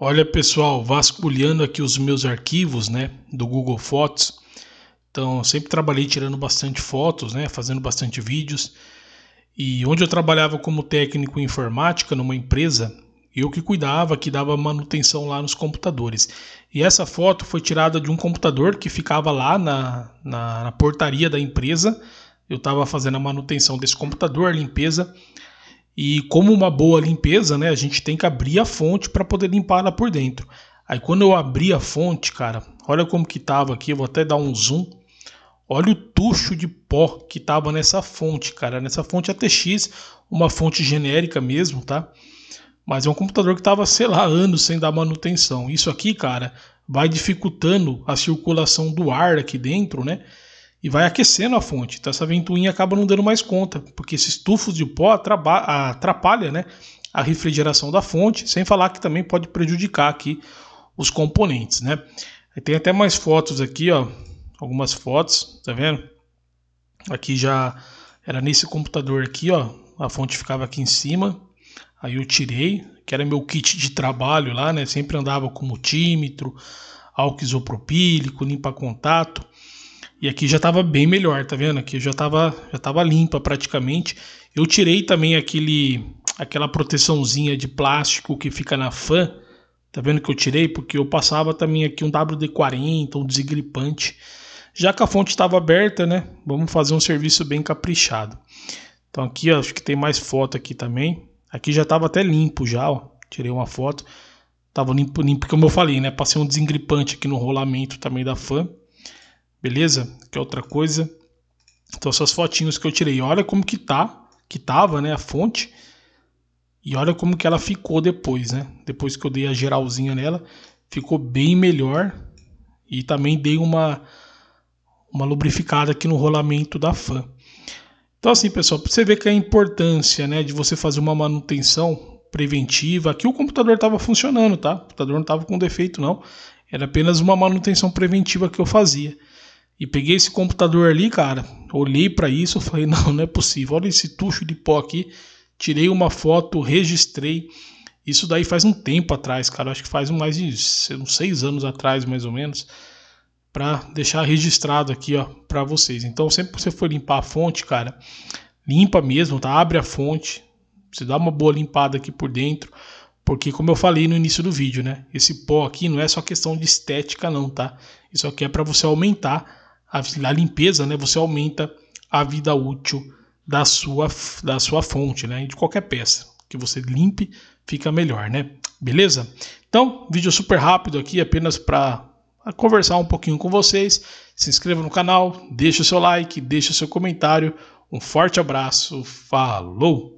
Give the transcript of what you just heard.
Olha pessoal, vasculhando aqui os meus arquivos, né, do Google Fotos. Então, sempre trabalhei tirando bastante fotos, né, fazendo bastante vídeos. E onde eu trabalhava como técnico em informática numa empresa, eu que cuidava, que dava manutenção lá nos computadores. E essa foto foi tirada de um computador que ficava lá na, na, na portaria da empresa. Eu estava fazendo a manutenção desse computador, a limpeza. E como uma boa limpeza, né, a gente tem que abrir a fonte para poder limpar ela por dentro. Aí quando eu abri a fonte, cara, olha como que tava aqui, eu vou até dar um zoom. Olha o tucho de pó que tava nessa fonte, cara, nessa fonte ATX, é uma fonte genérica mesmo, tá? Mas é um computador que tava, sei lá, anos sem dar manutenção. Isso aqui, cara, vai dificultando a circulação do ar aqui dentro, né? e vai aquecendo a fonte. Então essa ventoinha acaba não dando mais conta, porque esses tufos de pó atrapalha né, a refrigeração da fonte, sem falar que também pode prejudicar aqui os componentes. Né? Tem até mais fotos aqui, ó, algumas fotos, tá vendo? Aqui já era nesse computador aqui, ó, a fonte ficava aqui em cima, aí eu tirei, que era meu kit de trabalho lá, né? Sempre andava com multímetro, álcool isopropílico, limpa contato. E aqui já estava bem melhor, tá vendo? Aqui já estava já tava limpa praticamente. Eu tirei também aquele aquela proteçãozinha de plástico que fica na fan. Tá vendo que eu tirei? Porque eu passava também aqui um WD-40, um desgripante. Já que a fonte estava aberta, né? Vamos fazer um serviço bem caprichado. Então aqui, ó, acho que tem mais foto aqui também. Aqui já estava até limpo já, ó. Tirei uma foto. Tava limpo, limpo, como eu falei, né? Passei um desengripante aqui no rolamento também da fan. Beleza? Que é outra coisa. Então essas fotinhos que eu tirei, olha como que tá, que tava, né, a fonte. E olha como que ela ficou depois, né? Depois que eu dei a geralzinha nela, ficou bem melhor. E também dei uma uma lubrificada aqui no rolamento da fan. Então assim, pessoal, para você ver que a importância, né, de você fazer uma manutenção preventiva. Aqui o computador estava funcionando, tá? O computador não estava com defeito não. Era apenas uma manutenção preventiva que eu fazia. E peguei esse computador ali, cara. Olhei para isso, falei, não, não é possível. Olha esse tucho de pó aqui. Tirei uma foto, registrei. Isso daí faz um tempo atrás, cara. Acho que faz mais de uns seis anos atrás, mais ou menos, para deixar registrado aqui, ó, para vocês. Então, sempre que você for limpar a fonte, cara, limpa mesmo, tá? Abre a fonte, você dá uma boa limpada aqui por dentro, porque como eu falei no início do vídeo, né? Esse pó aqui não é só questão de estética, não, tá? Isso aqui é para você aumentar a, a limpeza, né, você aumenta a vida útil da sua, da sua fonte, né, de qualquer peça que você limpe, fica melhor, né? Beleza? Então, vídeo super rápido aqui, apenas para conversar um pouquinho com vocês. Se inscreva no canal, deixe o seu like, deixe o seu comentário. Um forte abraço, falou!